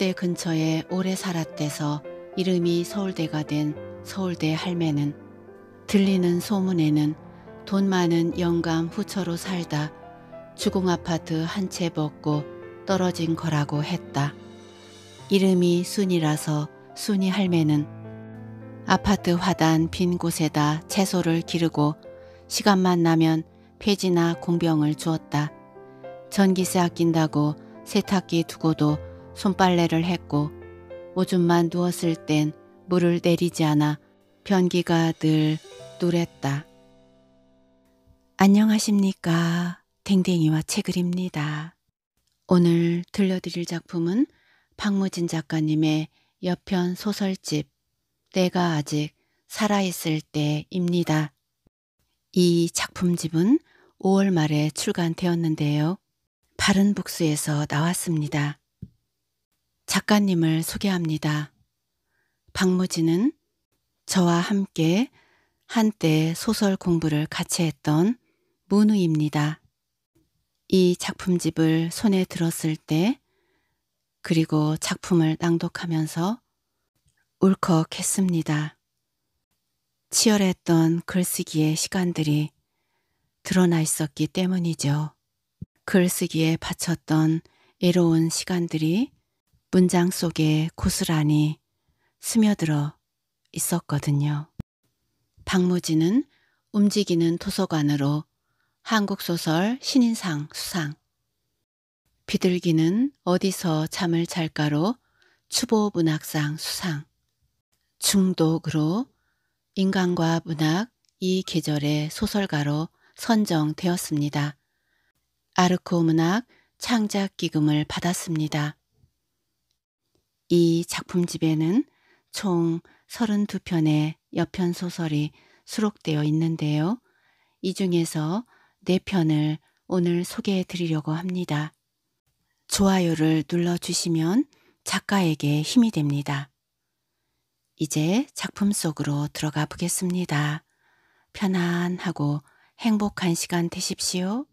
서울대 근처에 오래 살았대서 이름이 서울대가 된 서울대 할매는 들리는 소문에는 돈 많은 영감 후처로 살다 주공 아파트 한 채벗고 떨어진 거라고 했다. 이름이 순이라서 순이 할매는 아파트 화단 빈 곳에다 채소를 기르고 시간만 나면 폐지나 공병을 주었다. 전기세 아낀다고 세탁기 두고도 손빨래를 했고 오줌만 누웠을 땐 물을 내리지 않아 변기가 늘 뚜랬다. 안녕하십니까. 댕댕이와 책을입니다. 오늘 들려드릴 작품은 박무진 작가님의 여편 소설집 내가 아직 살아있을 때입니다. 이 작품집은 5월 말에 출간되었는데요. 바른 북스에서 나왔습니다. 작가님을 소개합니다. 박무진은 저와 함께 한때 소설 공부를 같이 했던 문우입니다. 이 작품집을 손에 들었을 때 그리고 작품을 낭독하면서 울컥했습니다. 치열했던 글쓰기의 시간들이 드러나 있었기 때문이죠. 글쓰기에 바쳤던 애로운 시간들이 문장 속에 고스란히 스며들어 있었거든요. 박무진은 움직이는 도서관으로 한국소설 신인상 수상, 비둘기는 어디서 잠을 잘까로 추보문학상 수상, 중독으로 인간과 문학 이 계절의 소설가로 선정되었습니다. 아르코 문학 창작 기금을 받았습니다. 이 작품집에는 총 32편의 여편 소설이 수록되어 있는데요. 이 중에서 4편을 오늘 소개해 드리려고 합니다. 좋아요를 눌러주시면 작가에게 힘이 됩니다. 이제 작품 속으로 들어가 보겠습니다. 편안하고 행복한 시간 되십시오.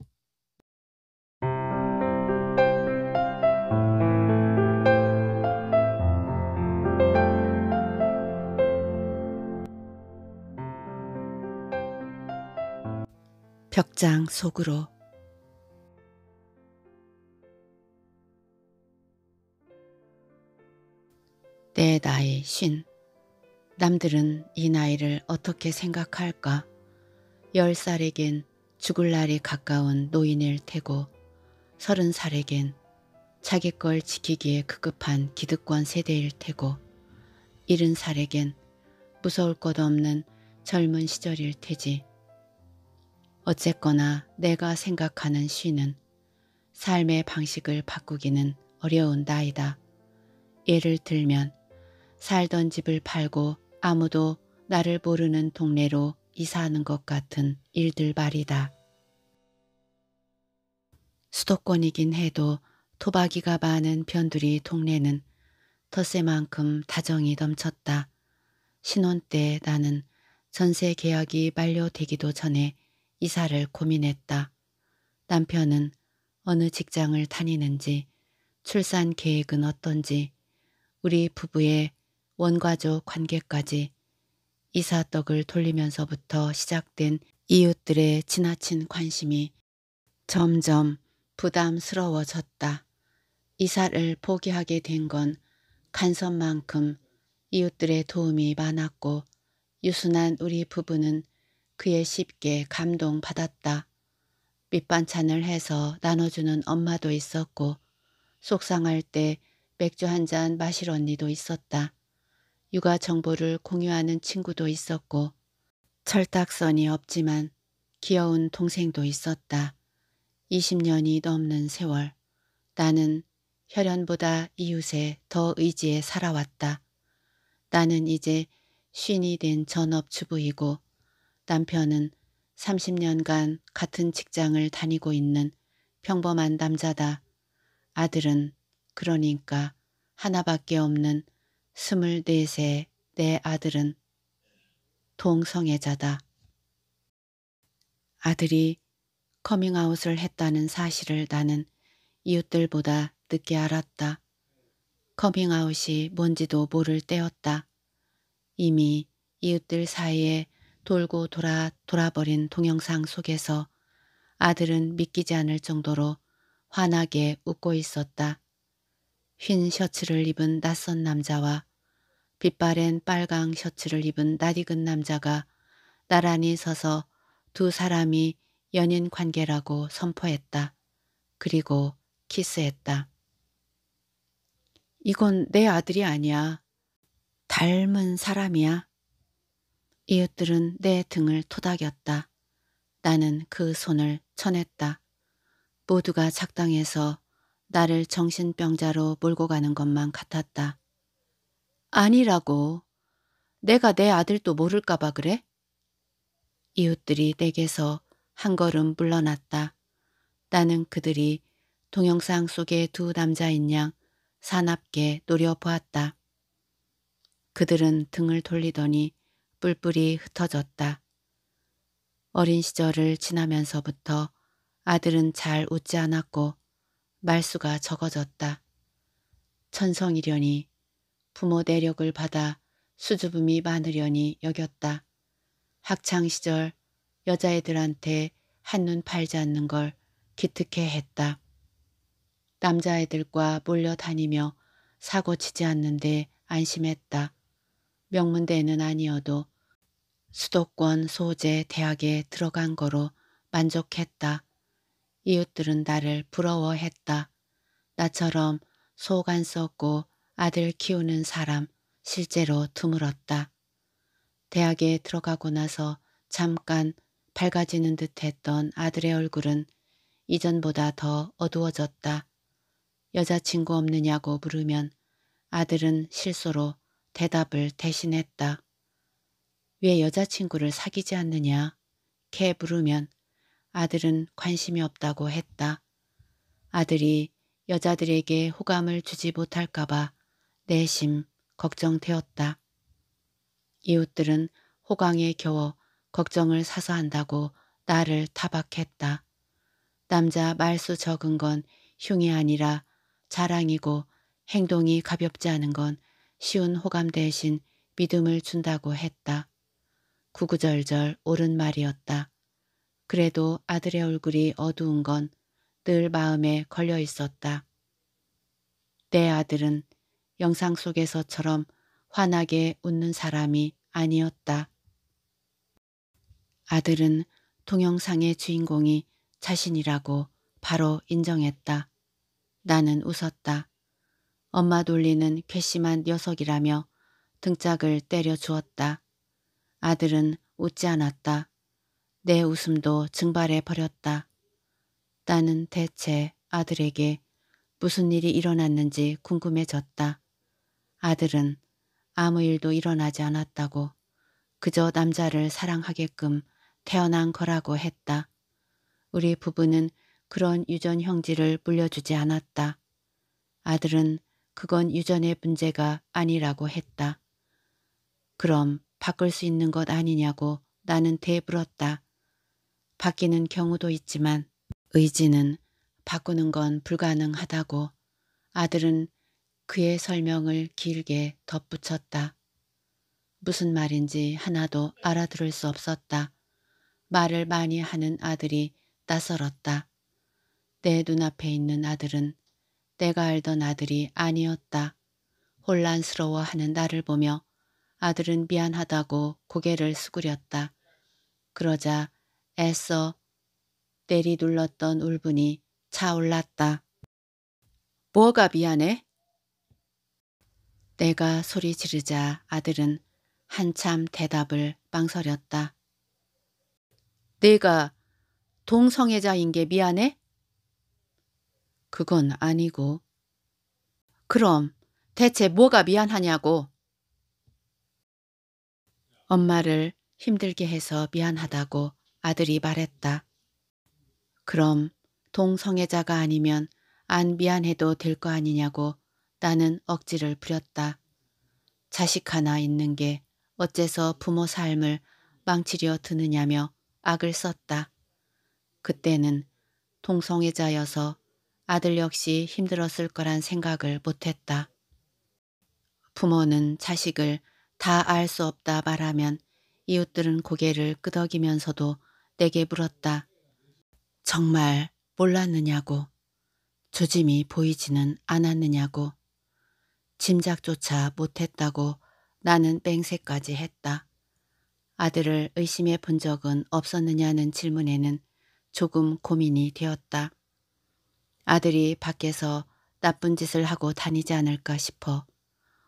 벽장 속으로 내 나이 쉰 남들은 이 나이를 어떻게 생각할까? 열 살에겐 죽을 날이 가까운 노인일 테고 서른 살에겐 자기 걸 지키기에 급급한 기득권 세대일 테고 일흔 살에겐 무서울 것 없는 젊은 시절일 테지 어쨌거나 내가 생각하는 쉬는 삶의 방식을 바꾸기는 어려운 나이다. 예를 들면 살던 집을 팔고 아무도 나를 모르는 동네로 이사하는 것 같은 일들 말이다. 수도권이긴 해도 토박이가 많은 변두리 동네는 텃세만큼 다정이 넘쳤다. 신혼 때 나는 전세 계약이 만료되기도 전에 이사를 고민했다. 남편은 어느 직장을 다니는지 출산 계획은 어떤지 우리 부부의 원가족 관계까지 이사떡을 돌리면서부터 시작된 이웃들의 지나친 관심이 점점 부담스러워졌다. 이사를 포기하게 된 건 간섭만큼 이웃들의 도움이 많았고 유순한 우리 부부는 그의 쉽게 감동받았다. 밑반찬을 해서 나눠주는 엄마도 있었고 속상할 때 맥주 한 잔 마실 언니도 있었다. 육아 정보를 공유하는 친구도 있었고 철딱선이 없지만 귀여운 동생도 있었다. 20년이 넘는 세월 나는 혈연보다 이웃에 더 의지해 살아왔다. 나는 이제 쉰이 된 전업주부이고 남편은 30년간 같은 직장을 다니고 있는 평범한 남자다. 아들은 그러니까 하나밖에 없는 24세 내 아들은 동성애자다. 아들이 커밍아웃을 했다는 사실을 나는 이웃들보다 늦게 알았다. 커밍아웃이 뭔지도 모를 때였다. 이미 이웃들 사이에 돌고 돌아 돌아버린 동영상 속에서 아들은 믿기지 않을 정도로 환하게 웃고 있었다. 흰 셔츠를 입은 낯선 남자와 빛바랜 빨강 셔츠를 입은 낯익은 남자가 나란히 서서 두 사람이 연인 관계라고 선포했다. 그리고 키스했다. 이건 내 아들이 아니야. 닮은 사람이야. 이웃들은 내 등을 토닥였다. 나는 그 손을 쳐냈다. 모두가 작당해서 나를 정신병자로 몰고 가는 것만 같았다. 아니라고. 내가 내 아들도 모를까봐 그래? 이웃들이 내게서 한 걸음 물러났다. 나는 그들이 동영상 속의 두 남자인 양 사납게 노려보았다. 그들은 등을 돌리더니 뿔뿔이 흩어졌다. 어린 시절을 지나면서부터 아들은 잘 웃지 않았고 말수가 적어졌다. 천성이려니 부모 내력을 받아 수줍음이 많으려니 여겼다. 학창시절 여자애들한테 한눈 팔지 않는 걸 기특해 했다. 남자애들과 몰려다니며 사고치지 않는데 안심했다. 명문대는 아니어도 수도권 소재 대학에 들어간 거로 만족했다. 이웃들은 나를 부러워했다. 나처럼 소간 썩고 아들 키우는 사람 실제로 드물었다. 대학에 들어가고 나서 잠깐 밝아지는 듯했던 아들의 얼굴은 이전보다 더 어두워졌다. 여자친구 없느냐고 물으면 아들은 실소로 대답을 대신했다. 왜 여자친구를 사귀지 않느냐? 걔부르면 아들은 관심이 없다고 했다. 아들이 여자들에게 호감을 주지 못할까봐 내심 걱정되었다. 이웃들은 호강에 겨워 걱정을 사서 한다고 나를 타박했다. 남자 말수 적은 건 흉이 아니라 자랑이고 행동이 가볍지 않은 건 쉬운 호감 대신 믿음을 준다고 했다. 구구절절 옳은 말이었다. 그래도 아들의 얼굴이 어두운 건 늘 마음에 걸려 있었다. 내 아들은 영상 속에서처럼 환하게 웃는 사람이 아니었다. 아들은 동영상의 주인공이 자신이라고 바로 인정했다. 나는 웃었다. 엄마 돌리는 괘씸한 녀석이라며 등짝을 때려 주었다. 아들은 웃지 않았다. 내 웃음도 증발해 버렸다. 나는 대체 아들에게 무슨 일이 일어났는지 궁금해졌다. 아들은 아무 일도 일어나지 않았다고 그저 남자를 사랑하게끔 태어난 거라고 했다. 우리 부부는 그런 유전 형질을 물려주지 않았다. 아들은 그건 유전의 문제가 아니라고 했다. 그럼 바꿀 수 있는 것 아니냐고 나는 대불었다 바뀌는 경우도 있지만 의지는 바꾸는 건 불가능하다고 아들은 그의 설명을 길게 덧붙였다. 무슨 말인지 하나도 알아들을 수 없었다. 말을 많이 하는 아들이 나설었다. 내 눈앞에 있는 아들은 내가 알던 아들이 아니었다. 혼란스러워하는 나를 보며 아들은 미안하다고 고개를 수그렸다. 그러자 애써 내리 눌렀던 울분이 차올랐다. 뭐가 미안해? 내가 소리 지르자 아들은 한참 대답을 빵설였다 내가 동성애자인 게 미안해? 그건 아니고. 그럼 대체 뭐가 미안하냐고. 엄마를 힘들게 해서 미안하다고 아들이 말했다. 그럼 동성애자가 아니면 안 미안해도 될 거 아니냐고 나는 억지를 부렸다. 자식 하나 있는 게 어째서 부모 삶을 망치려 드느냐며 악을 썼다. 그때는 동성애자여서 아들 역시 힘들었을 거란 생각을 못했다. 부모는 자식을 다 알 수 없다 말하면 이웃들은 고개를 끄덕이면서도 내게 물었다. 정말 몰랐느냐고. 조짐이 보이지는 않았느냐고. 짐작조차 못했다고 나는 뺑새까지 했다. 아들을 의심해 본 적은 없었느냐는 질문에는 조금 고민이 되었다. 아들이 밖에서 나쁜 짓을 하고 다니지 않을까 싶어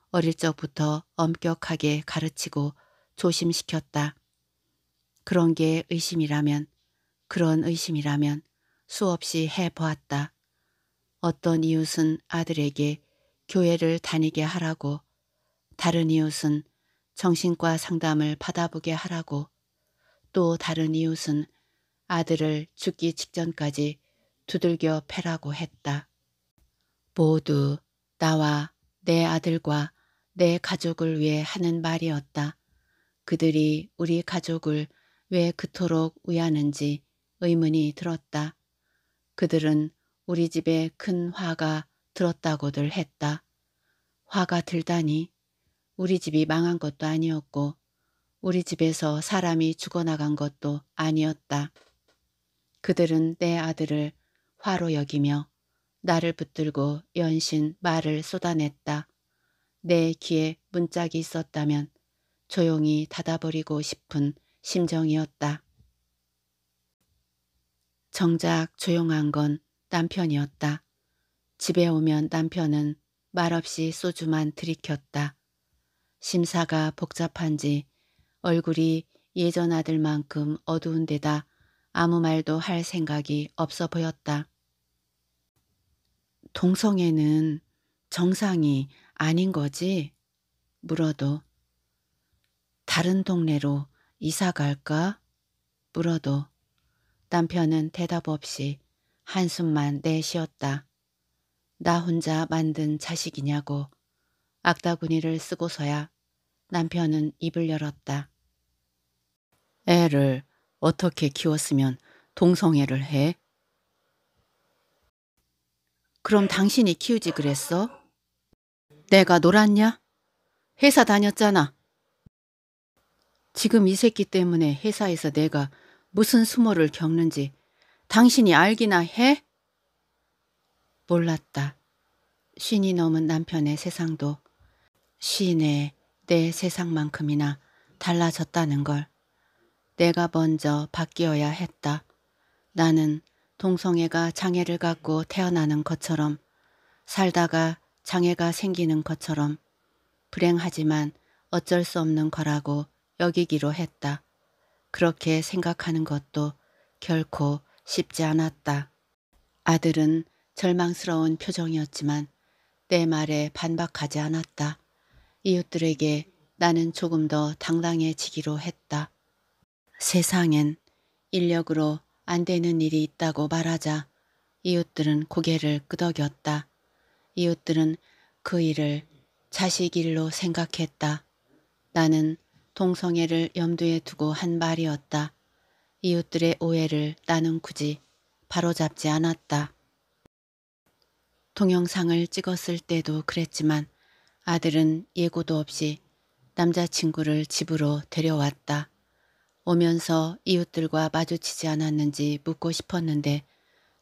어릴 적부터 엄격하게 가르치고 조심시켰다. 그런 게 의심이라면 그런 의심이라면 수없이 해보았다. 어떤 이웃은 아들에게 교회를 다니게 하라고 다른 이웃은 정신과 상담을 받아보게 하라고 또 다른 이웃은 아들을 죽기 직전까지 두들겨 패라고 했다. 모두 나와 내 아들과 내 가족을 위해 하는 말이었다. 그들이 우리 가족을 왜 그토록 위하는지 의문이 들었다. 그들은 우리 집에 큰 화가 들었다고들 했다. 화가 들다니 우리 집이 망한 것도 아니었고 우리 집에서 사람이 죽어나간 것도 아니었다. 그들은 내 아들을 화로 여기며 나를 붙들고 연신 말을 쏟아냈다. 내 귀에 문짝이 있었다면 조용히 닫아버리고 싶은 심정이었다. 정작 조용한 건 남편이었다. 집에 오면 남편은 말없이 소주만 들이켰다. 심사가 복잡한지 얼굴이 예전 아들만큼 어두운 데다 아무 말도 할 생각이 없어 보였다. 동성애는 정상이 아닌 거지? 물어도 다른 동네로 이사 갈까? 물어도 남편은 대답 없이 한숨만 내쉬었다. 나 혼자 만든 자식이냐고 악다구니를 쓰고서야 남편은 입을 열었다. 애를 어떻게 키웠으면 동성애를 해? 그럼 당신이 키우지 그랬어? 내가 놀았냐? 회사 다녔잖아. 지금 이 새끼 때문에 회사에서 내가 무슨 수모를 겪는지 당신이 알기나 해? 몰랐다. 신이 넘은 남편의 세상도 시인의 내 세상만큼이나 달라졌다는 걸. 내가 먼저 바뀌어야 했다. 나는 동성애가 장애를 갖고 태어나는 것처럼 살다가 장애가 생기는 것처럼 불행하지만 어쩔 수 없는 거라고 여기기로 했다. 그렇게 생각하는 것도 결코 쉽지 않았다. 아들은 절망스러운 표정이었지만 내 말에 반박하지 않았다. 이웃들에게 나는 조금 더 당당해지기로 했다. 세상엔 인력으로 안 되는 일이 있다고 말하자 이웃들은 고개를 끄덕였다. 이웃들은 그 일을 자식 일로 생각했다. 나는 동성애를 염두에 두고 한 말이었다. 이웃들의 오해를 나는 굳이 바로잡지 않았다. 동영상을 찍었을 때도 그랬지만 아들은 예고도 없이 남자친구를 집으로 데려왔다. 오면서 이웃들과 마주치지 않았는지 묻고 싶었는데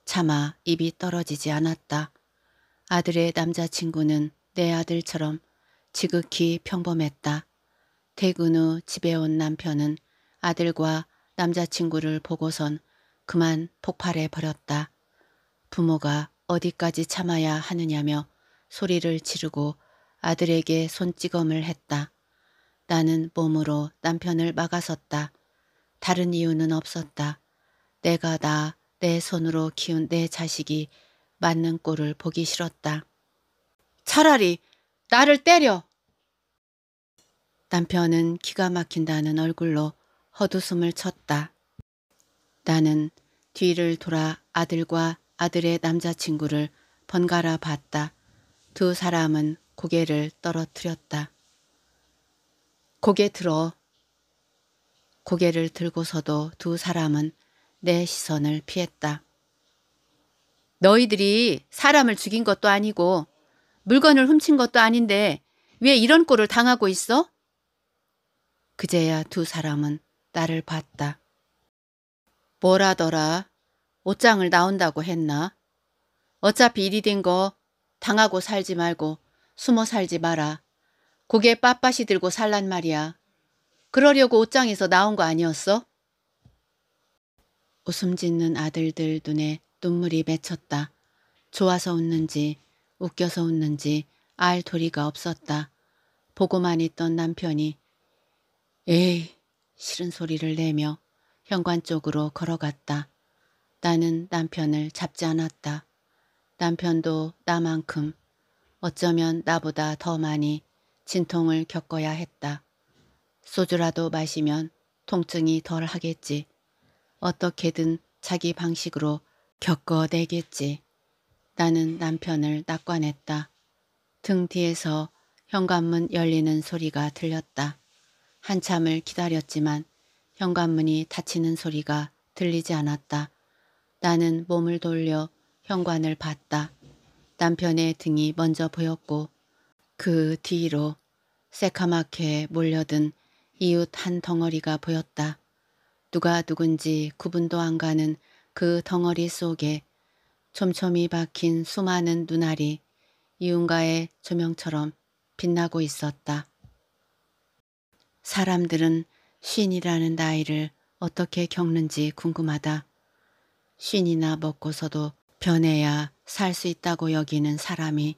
차마 입이 떨어지지 않았다. 아들의 남자친구는 내 아들처럼 지극히 평범했다. 퇴근 후 집에 온 남편은 아들과 남자친구를 보고선 그만 폭발해 버렸다. 부모가 어디까지 참아야 하느냐며 소리를 지르고 아들에게 손찌검을 했다. 나는 몸으로 남편을 막아섰다. 다른 이유는 없었다. 내가 나 내 손으로 키운 내 자식이 맞는 꼴을 보기 싫었다. 차라리 나를 때려! 남편은 기가 막힌다는 얼굴로 헛웃음을 쳤다. 나는 뒤를 돌아 아들과 아들의 남자친구를 번갈아 봤다. 두 사람은 고개를 떨어뜨렸다. 고개 들어. 고개를 들고서도 두 사람은 내 시선을 피했다. 너희들이 사람을 죽인 것도 아니고 물건을 훔친 것도 아닌데 왜 이런 꼴을 당하고 있어? 그제야 두 사람은 나를 봤다. 뭐라더라? 옷장을 나온다고 했나? 어차피 일이 된 거 당하고 살지 말고 숨어 살지 마라. 고개 빳빳이 들고 살란 말이야. 그러려고 옷장에서 나온 거 아니었어? 웃음 짓는 아들들 눈에 눈물이 맺혔다. 좋아서 웃는지 웃겨서 웃는지 알 도리가 없었다. 보고만 있던 남편이 에이 싫은 소리를 내며 현관 쪽으로 걸어갔다. 나는 남편을 잡지 않았다. 남편도 나만큼 어쩌면 나보다 더 많이 진통을 겪어야 했다. 소주라도 마시면 통증이 덜 하겠지. 어떻게든 자기 방식으로 겪어내겠지. 나는 남편을 낙관했다. 등 뒤에서 현관문 열리는 소리가 들렸다. 한참을 기다렸지만 현관문이 닫히는 소리가 들리지 않았다. 나는 몸을 돌려 현관을 봤다. 남편의 등이 먼저 보였고 그 뒤로 새카맣게 몰려든 이웃 한 덩어리가 보였다. 누가 누군지 구분도 안 가는 그 덩어리 속에 촘촘히 박힌 수많은 눈알이 이윤가의 조명처럼 빛나고 있었다. 사람들은 쉰이라는 나이를 어떻게 겪는지 궁금하다. 쉰이나 먹고서도 변해야 살 수 있다고 여기는 사람이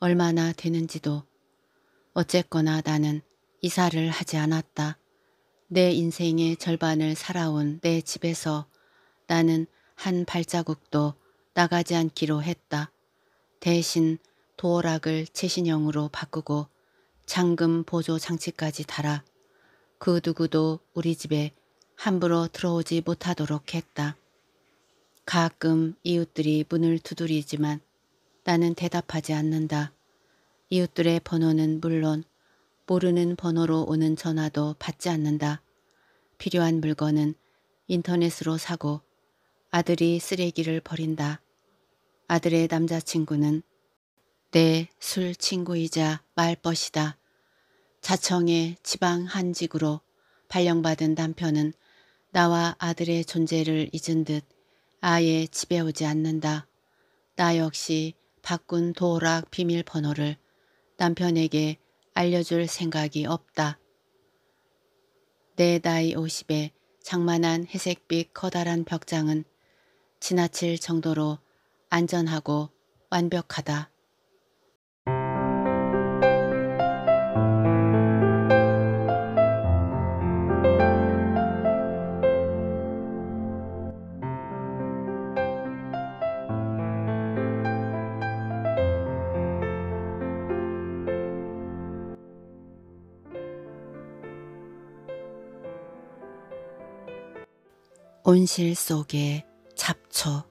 얼마나 되는지도 어쨌거나 나는 이사를 하지 않았다. 내 인생의 절반을 살아온 내 집에서 나는 한 발자국도 나가지 않기로 했다. 대신 도어락을 최신형으로 바꾸고 잠금 보조 장치까지 달아 그 누구도 우리 집에 함부로 들어오지 못하도록 했다. 가끔 이웃들이 문을 두드리지만 나는 대답하지 않는다. 이웃들의 번호는 물론 모르는 번호로 오는 전화도 받지 않는다. 필요한 물건은 인터넷으로 사고 아들이 쓰레기를 버린다. 아들의 남자친구는 내 술 친구이자 말벗이다. 자청의 지방 한직으로 발령받은 남편은 나와 아들의 존재를 잊은 듯 아예 집에 오지 않는다. 나 역시 바꾼 도락 비밀번호를 남편에게 알려줄 생각이 없다. 내 나이 50에 장만한 회색빛 커다란 벽장은 지나칠 정도로 안전하고 완벽하다. 온실 속에 잡초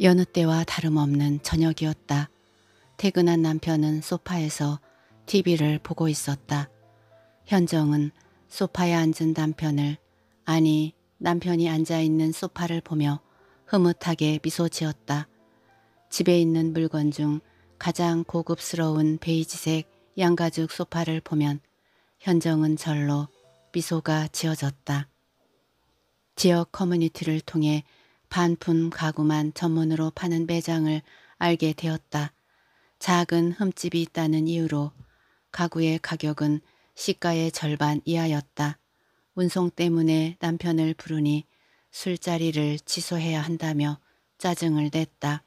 여느 때와 다름없는 저녁이었다. 퇴근한 남편은 소파에서 TV를 보고 있었다. 현정은 소파에 앉은 남편을 아니 남편이 앉아있는 소파를 보며 흐뭇하게 미소 지었다. 집에 있는 물건 중 가장 고급스러운 베이지색 양가죽 소파를 보면 현정은 절로 미소가 지어졌다. 지역 커뮤니티를 통해 반품 가구만 전문으로 파는 매장을 알게 되었다. 작은 흠집이 있다는 이유로 가구의 가격은 시가의 절반 이하였다. 운송 때문에 남편을 부르니 술자리를 취소해야 한다며 짜증을 냈다.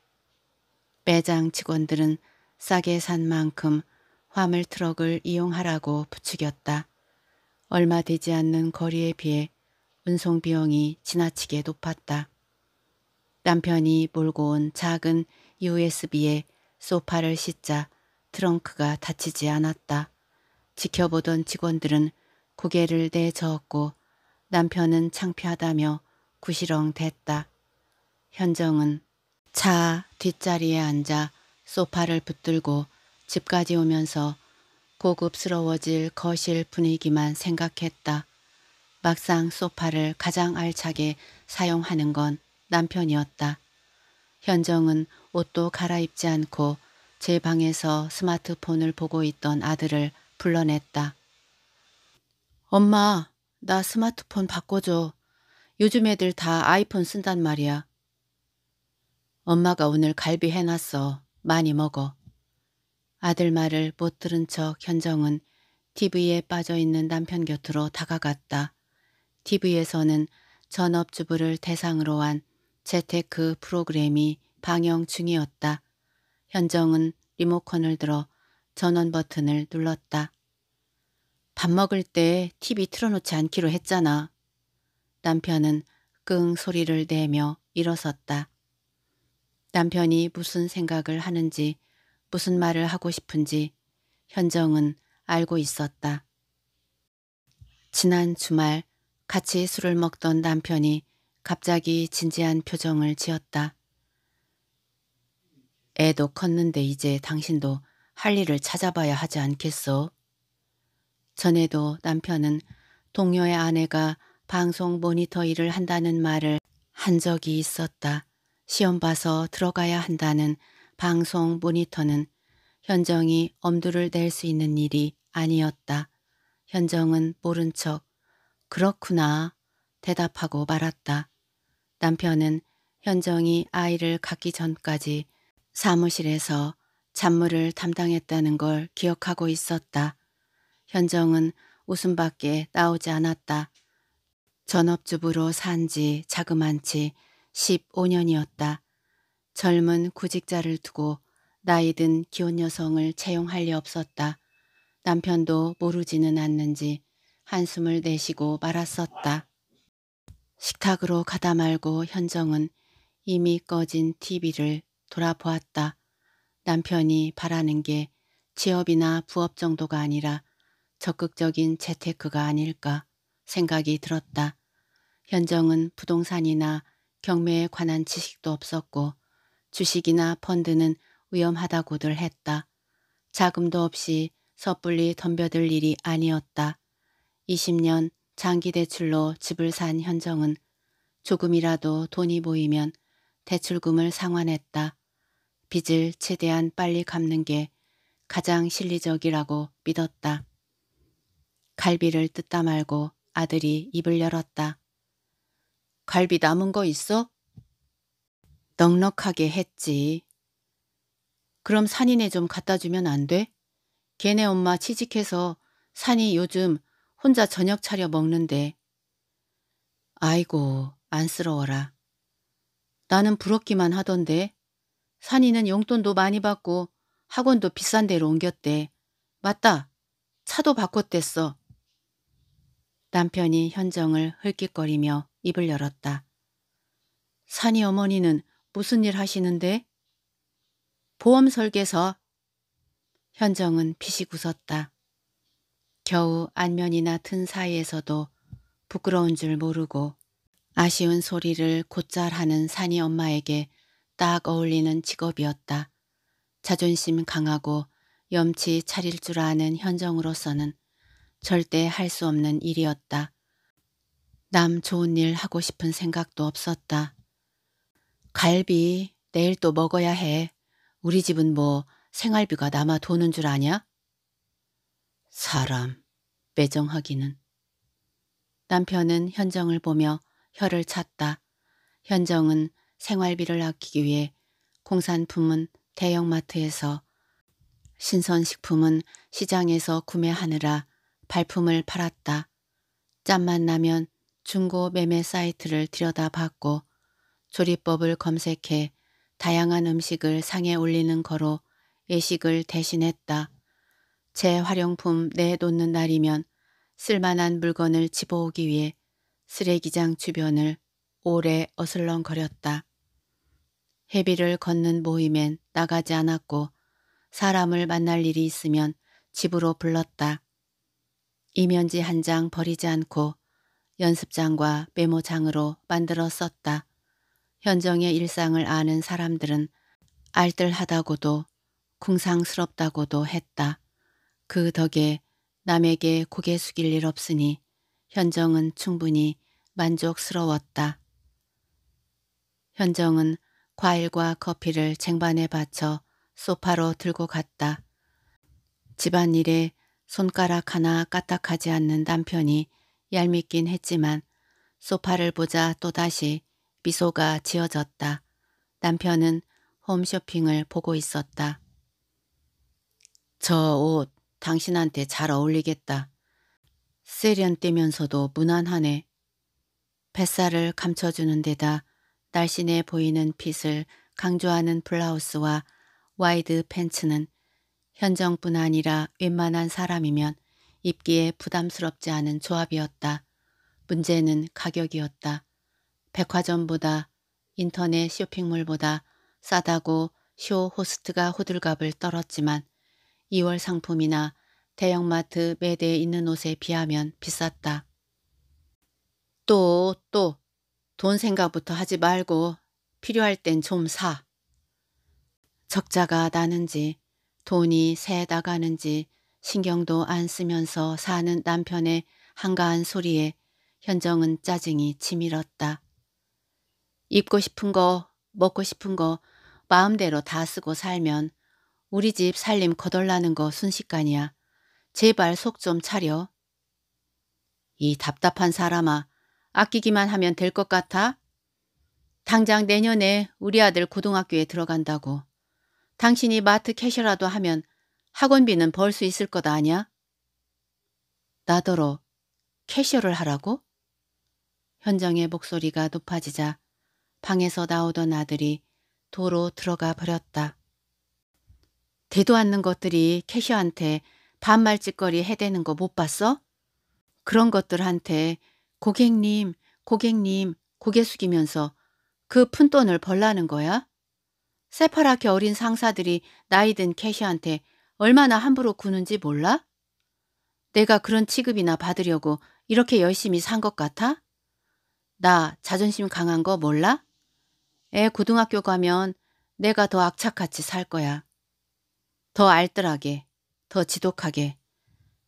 매장 직원들은 싸게 산 만큼 화물 트럭을 이용하라고 부추겼다. 얼마 되지 않는 거리에 비해 운송 비용이 지나치게 높았다. 남편이 몰고 온 작은 USB에 소파를 싣자 트렁크가 닫히지 않았다. 지켜보던 직원들은 고개를 내저었고 남편은 창피하다며 구시렁 댔다. 현정은 차 뒷자리에 앉아 소파를 붙들고 집까지 오면서 고급스러워질 거실 분위기만 생각했다. 막상 소파를 가장 알차게 사용하는 건 남편이었다. 현정은 옷도 갈아입지 않고 제 방에서 스마트폰을 보고 있던 아들을 불러냈다. 엄마, 나 스마트폰 바꿔줘. 요즘 애들 다 아이폰 쓴단 말이야. 엄마가 오늘 갈비 해놨어. 많이 먹어. 아들 말을 못 들은 척 현정은 TV에 빠져있는 남편 곁으로 다가갔다. TV에서는 전업주부를 대상으로 한 재테크 프로그램이 방영 중이었다. 현정은 리모컨을 들어 전원 버튼을 눌렀다. 밥 먹을 때 TV 틀어놓지 않기로 했잖아. 남편은 끙 소리를 내며 일어섰다. 남편이 무슨 생각을 하는지 무슨 말을 하고 싶은지 현정은 알고 있었다. 지난 주말 같이 술을 먹던 남편이 갑자기 진지한 표정을 지었다. 애도 컸는데 이제 당신도 할 일을 찾아봐야 하지 않겠소? 전에도 남편은 동료의 아내가 방송 모니터 일을 한다는 말을 한 적이 있었다. 시험 봐서 들어가야 한다는 방송 모니터는 현정이 엄두를 낼 수 있는 일이 아니었다. 현정은 모른 척 그렇구나 대답하고 말았다. 남편은 현정이 아이를 갖기 전까지 사무실에서 잔무를 담당했다는 걸 기억하고 있었다. 현정은 웃음밖에 나오지 않았다. 전업주부로 산 지 자그만치 15년이었다. 젊은 구직자를 두고 나이 든 기혼 여성을 채용할 리 없었다. 남편도 모르지는 않는지 한숨을 내쉬고 말았었다. 식탁으로 가다 말고 현정은 이미 꺼진 TV를 돌아보았다. 남편이 바라는 게 취업이나 부업 정도가 아니라 적극적인 재테크가 아닐까 생각이 들었다. 현정은 부동산이나 경매에 관한 지식도 없었고 주식이나 펀드는 위험하다고들 했다. 자금도 없이 섣불리 덤벼들 일이 아니었다. 20년 장기대출로 집을 산 현정은 조금이라도 돈이 모이면 대출금을 상환했다. 빚을 최대한 빨리 갚는 게 가장 실리적이라고 믿었다. 갈비를 뜯다 말고 아들이 입을 열었다. 갈비 남은 거 있어? 넉넉하게 했지. 그럼 산이네 좀 갖다 주면 안 돼? 걔네 엄마 취직해서 산이 요즘 혼자 저녁 차려 먹는데. 아이고 안쓰러워라. 나는 부럽기만 하던데. 산이는 용돈도 많이 받고 학원도 비싼 데로 옮겼대. 맞다. 차도 바꿨댔어. 남편이 현정을 흘깃거리며 입을 열었다. 산이 어머니는 무슨 일 하시는데? 보험 설계서. 현정은 피식 웃었다. 겨우 안면이나 튼 사이에서도 부끄러운 줄 모르고 아쉬운 소리를 곧잘 하는 산이 엄마에게 딱 어울리는 직업이었다. 자존심 강하고 염치 차릴 줄 아는 현정으로서는 절대 할 수 없는 일이었다. 남 좋은 일 하고 싶은 생각도 없었다. 갈비 내일 또 먹어야 해. 우리 집은 뭐 생활비가 남아 도는 줄 아냐? 사람 매정하기는. 남편은 현정을 보며 혀를 찼다. 현정은 생활비를 아끼기 위해 공산품은 대형마트에서 신선식품은 시장에서 구매하느라 발품을 팔았다. 짬만 나면 중고 매매 사이트를 들여다봤고 조리법을 검색해 다양한 음식을 상에 올리는 거로 예식을 대신했다. 재활용품 내놓는 날이면 쓸만한 물건을 집어오기 위해 쓰레기장 주변을 오래 어슬렁거렸다. 해비를 걷는 모임엔 나가지 않았고 사람을 만날 일이 있으면 집으로 불렀다. 이면지 한 장 버리지 않고 연습장과 메모장으로 만들어 썼다. 현정의 일상을 아는 사람들은 알뜰하다고도 궁상스럽다고도 했다. 그 덕에 남에게 고개 숙일 일 없으니 현정은 충분히 만족스러웠다. 현정은 과일과 커피를 쟁반에 받쳐 소파로 들고 갔다. 집안일에 손가락 하나 까딱하지 않는 남편이 얄밉긴 했지만 소파를 보자 또다시 미소가 지어졌다. 남편은 홈쇼핑을 보고 있었다. 저 옷 당신한테 잘 어울리겠다. 세련되면서도 무난하네. 뱃살을 감춰주는 데다 날씬해 보이는 핏을 강조하는 블라우스와 와이드 팬츠는 현정뿐 아니라 웬만한 사람이면 입기에 부담스럽지 않은 조합이었다. 문제는 가격이었다. 백화점보다 인터넷 쇼핑몰보다 싸다고 쇼 호스트가 호들갑을 떨었지만 2월 상품이나 대형마트 매대에 있는 옷에 비하면 비쌌다. 또, 또, 돈 생각부터 하지 말고 필요할 땐 좀 사. 적자가 나는지 돈이 새 나가는지 신경도 안 쓰면서 사는 남편의 한가한 소리에 현정은 짜증이 치밀었다. 입고 싶은 거, 먹고 싶은 거 마음대로 다 쓰고 살면 우리 집 살림 거덜나는 거 순식간이야. 제발 속 좀 차려. 이 답답한 사람아, 아끼기만 하면 될 것 같아? 당장 내년에 우리 아들 고등학교에 들어간다고. 당신이 마트 캐셔라도 하면 학원비는 벌 수 있을 것 아냐? 나더러 캐셔를 하라고? 현정의 목소리가 높아지자 방에서 나오던 아들이 도로 들어가 버렸다. 대도 않는 것들이 캐셔한테 반말짓거리 해대는 거 못 봤어? 그런 것들한테 고객님, 고객님, 고개 숙이면서 그 푼돈을 벌라는 거야? 새파랗게 어린 상사들이 나이든 캐셔한테 얼마나 함부로 구는지 몰라? 내가 그런 취급이나 받으려고 이렇게 열심히 산 것 같아? 나 자존심 강한 거 몰라? 애 고등학교 가면 내가 더 악착같이 살 거야. 더 알뜰하게, 더 지독하게.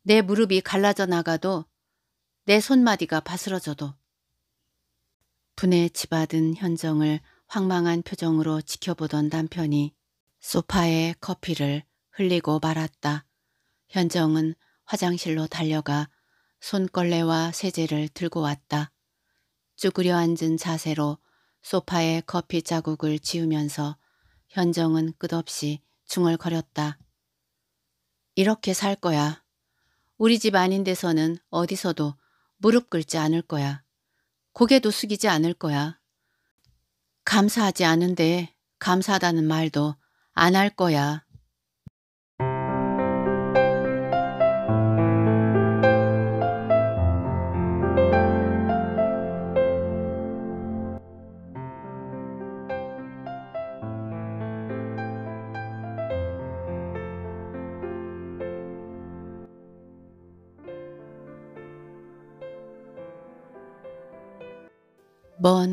내 무릎이 갈라져 나가도 내 손마디가 바스러져도 분에 집받은 현정을 황망한 표정으로 지켜보던 남편이 소파에 커피를 흘리고 말았다. 현정은 화장실로 달려가 손걸레와 세제를 들고 왔다. 쭈그려 앉은 자세로 소파에 커피 자국을 지우면서 현정은 끝없이 중얼거렸다. 이렇게 살 거야. 우리 집 아닌 데서는 어디서도 무릎 꿇지 않을 거야. 고개도 숙이지 않을 거야. 감사하지 않은데 감사하다는 말도 안 할 거야.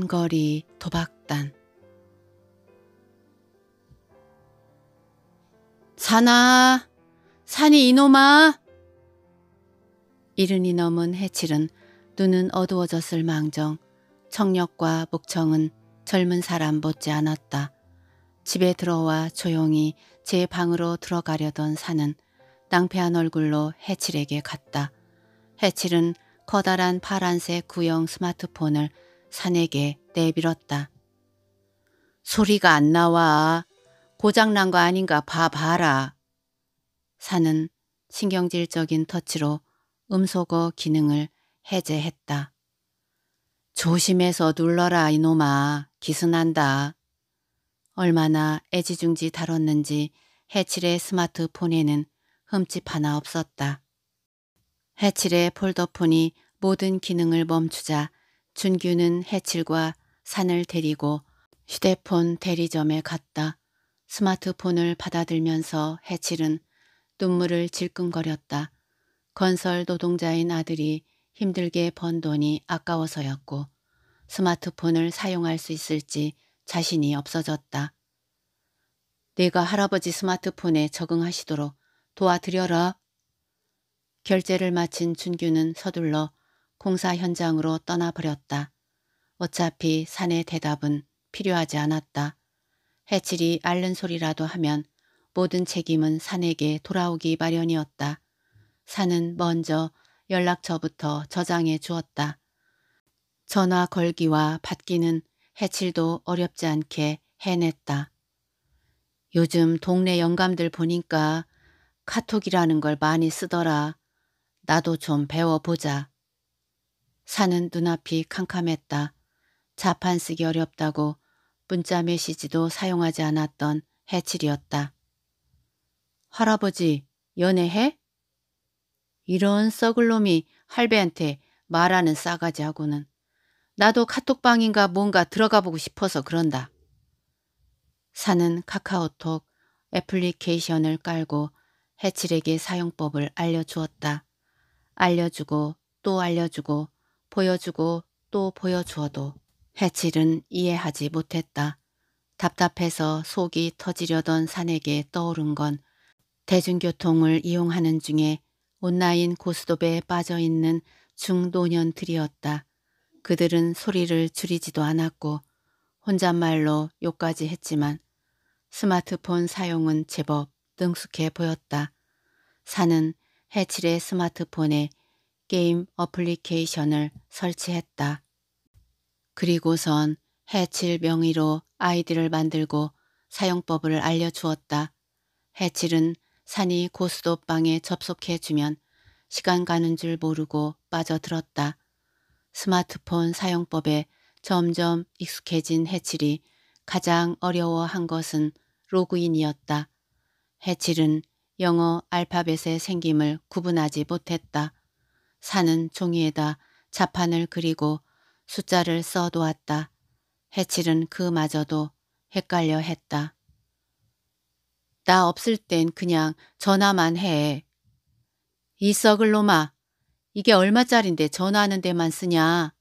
거리 도박단 산아 산이 이놈아 이른이 넘은 해칠은 눈은 어두워졌을 망정 청력과 목청은 젊은 사람 못지 않았다. 집에 들어와 조용히 제 방으로 들어가려던 산은 낭패한 얼굴로 해칠에게 갔다. 해칠은 커다란 파란색 구형 스마트폰을 산에게 내밀었다. 소리가 안 나와. 고장난 거 아닌가 봐봐라. 산은 신경질적인 터치로 음소거 기능을 해제했다. 조심해서 눌러라 이놈아 기승난다 얼마나 애지중지 다뤘는지 해칠의 스마트폰에는 흠집 하나 없었다. 해칠의 폴더폰이 모든 기능을 멈추자 준규는 해칠과 산을 데리고 휴대폰 대리점에 갔다. 스마트폰을 받아들면서 해칠은 눈물을 질끈거렸다. 건설 노동자인 아들이 힘들게 번 돈이 아까워서였고 스마트폰을 사용할 수 있을지 자신이 없어졌다. 내가 할아버지 스마트폰에 적응하시도록 도와드려라. 결제를 마친 준규는 서둘러 공사 현장으로 떠나버렸다. 어차피 산의 대답은 필요하지 않았다. 해칠이 앓는 소리라도 하면 모든 책임은 산에게 돌아오기 마련이었다. 산은 먼저 연락처부터 저장해 주었다. 전화 걸기와 받기는 해칠도 어렵지 않게 해냈다. 요즘 동네 영감들 보니까 카톡이라는 걸 많이 쓰더라. 나도 좀 배워보자. 산은 눈앞이 캄캄했다. 자판 쓰기 어렵다고 문자 메시지도 사용하지 않았던 해칠이었다. 할아버지 연애해? 이런 썩을 놈이 할배한테 말하는 싸가지하고는 나도 카톡방인가 뭔가 들어가 보고 싶어서 그런다. 사는 카카오톡 애플리케이션을 깔고 해칠에게 사용법을 알려주었다. 알려주고 또 알려주고 보여주고 또 보여주어도 해칠은 이해하지 못했다. 답답해서 속이 터지려던 산에게 떠오른 건 대중교통을 이용하는 중에 온라인 고스톱에 빠져있는 중노년들이었다. 그들은 소리를 줄이지도 않았고 혼잣말로 욕까지 했지만 스마트폰 사용은 제법 능숙해 보였다. 산은 해칠의 스마트폰에 게임 어플리케이션을 설치했다. 그리고선 해칠 명의로 아이디를 만들고 사용법을 알려주었다. 해칠은 산이 고수도방에 접속해주면 시간 가는 줄 모르고 빠져들었다. 스마트폰 사용법에 점점 익숙해진 해칠이 가장 어려워한 것은 로그인이었다. 해칠은 영어 알파벳의 생김을 구분하지 못했다. 사는 종이에다 자판을 그리고 숫자를 써놓았다. 해칠은 그마저도 헷갈려 했다. 나 없을 땐 그냥 전화만 해. 이 썩을 놈아, 이게 얼마짜린데 전화하는 데만 쓰냐.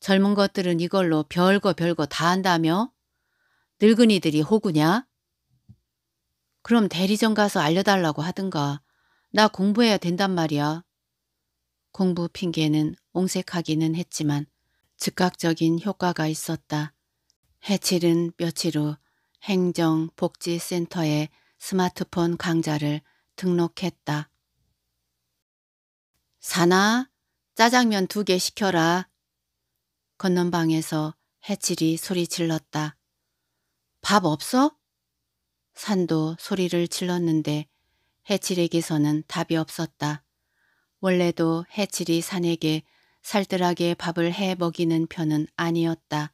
젊은 것들은 이걸로 별거 별거 다 한다며? 늙은이들이 호구냐? 그럼 대리점 가서 알려달라고 하든가. 나 공부해야 된단 말이야. 공부 핑계는 옹색하기는 했지만 즉각적인 효과가 있었다. 해칠은 며칠 후 행정복지센터에 스마트폰 강좌를 등록했다. 사나 짜장면 두 개 시켜라. 건넌방에서 해칠이 소리 질렀다. 밥 없어? 산도 소리를 질렀는데 해칠에게서는 답이 없었다. 원래도 해칠이 산에게 살뜰하게 밥을 해 먹이는 편은 아니었다.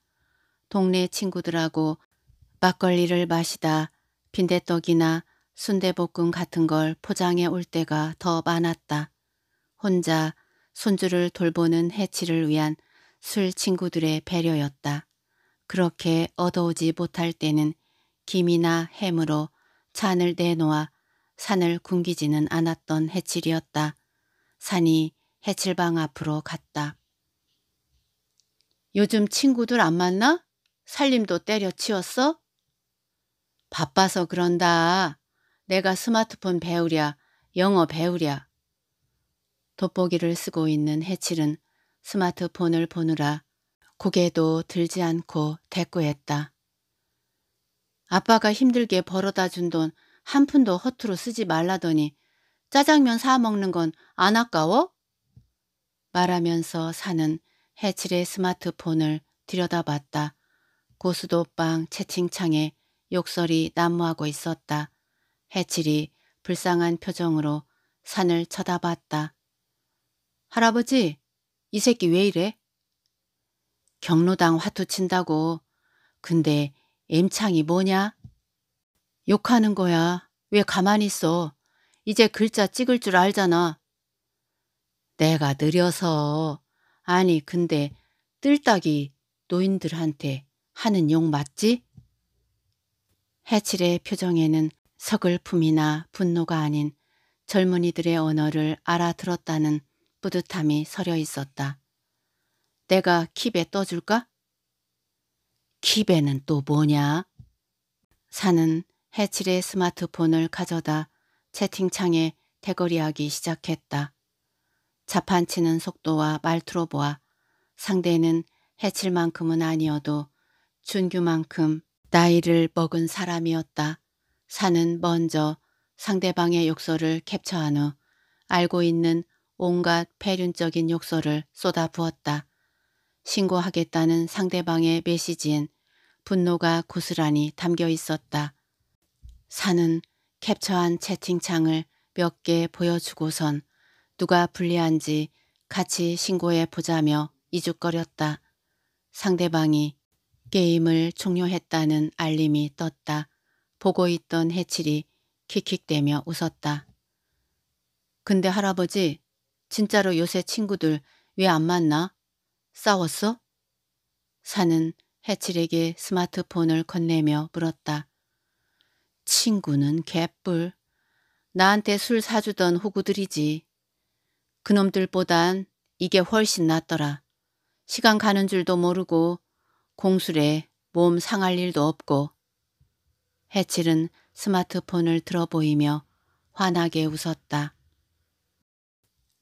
동네 친구들하고 막걸리를 마시다 빈대떡이나 순대볶음 같은 걸 포장해 올 때가 더 많았다. 혼자 손주를 돌보는 해치를 위한 술 친구들의 배려였다. 그렇게 얻어오지 못할 때는 김이나 햄으로 잔을 내놓아 산을 굶기지는 않았던 해칠이었다. 산이 해칠방 앞으로 갔다. 요즘 친구들 안 만나? 살림도 때려치웠어? 바빠서 그런다. 내가 스마트폰 배우랴, 영어 배우랴. 돋보기를 쓰고 있는 해칠은 스마트폰을 보느라 고개도 들지 않고 대꾸했다. 아빠가 힘들게 벌어다 준 돈 한 푼도 허투루 쓰지 말라더니 짜장면 사 먹는 건 안 아까워? 말하면서 사는 해칠의 스마트폰을 들여다봤다. 고수도빵 채팅창에 욕설이 난무하고 있었다. 해칠이 불쌍한 표정으로 산을 쳐다봤다. 할아버지, 이 새끼 왜 이래? 경로당 화투 친다고. 근데 엠창이 뭐냐? 욕하는 거야. 왜 가만히 있어? 이제 글자 찍을 줄 알잖아. 내가 느려서. 아니 근데 뜰따기 노인들한테 하는 욕 맞지? 해칠의 표정에는 서글픔이나 분노가 아닌 젊은이들의 언어를 알아들었다는 뿌듯함이 서려 있었다. 내가 킵에 떠줄까? 킵에는 또 뭐냐? 사는 해칠의 스마트폰을 가져다 채팅창에 대거리하기 시작했다. 자판치는 속도와 말투로 보아 상대는 해칠 만큼은 아니어도 준규만큼 나이를 먹은 사람이었다. 사는 먼저 상대방의 욕설을 캡처한 후 알고 있는 온갖 패륜적인 욕설을 쏟아부었다. 신고하겠다는 상대방의 메시지엔 분노가 고스란히 담겨 있었다. 사는 캡처한 채팅창을 몇 개 보여주고선 누가 불리한지 같이 신고해 보자며 이죽거렸다. 상대방이 게임을 종료했다는 알림이 떴다. 보고 있던 해칠이 킥킥대며 웃었다. 근데 할아버지 진짜로 요새 친구들 왜 안 만나? 싸웠어? 사는 해칠에게 스마트폰을 건네며 물었다. 친구는 개뿔. 나한테 술 사주던 호구들이지. 그놈들보단 이게 훨씬 낫더라. 시간 가는 줄도 모르고 공술에 몸 상할 일도 없고. 해칠은 스마트폰을 들어보이며 환하게 웃었다.